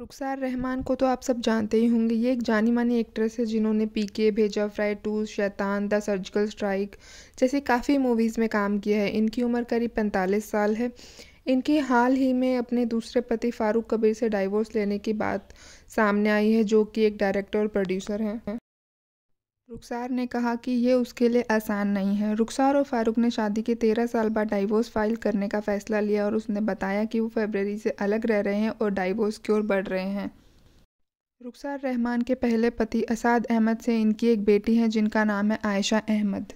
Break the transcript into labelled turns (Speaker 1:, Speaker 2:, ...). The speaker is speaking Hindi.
Speaker 1: रुखसार रहमान को तो आप सब जानते ही होंगे ये एक जानी मानी एक्ट्रेस है जिन्होंने P K Bheja Fry two Shaitan the surgical strike जैसी काफ़ी मूवीज़ में काम किया है इनकी उम्र करीब पैंतालीस साल है इनकी हाल ही में अपने दूसरे पति फारूक कबीर से डाइवोर्स लेने की बात सामने आई है जो कि एक डायरेक्टर और प्रोड्यूसर हैं रुखसार ने कहा कि ये उसके लिए आसान नहीं है रुखसार और फारूक ने शादी के तेरह साल बाद डाइवोर्स फाइल करने का फैसला लिया और उसने बताया कि वो फेबररी से अलग रह रहे हैं और डाइवोर्स की ओर बढ़ रहे हैं रुखसार रहमान के पहले पति असाद अहमद से इनकी एक बेटी है जिनका नाम है आयशा अहमद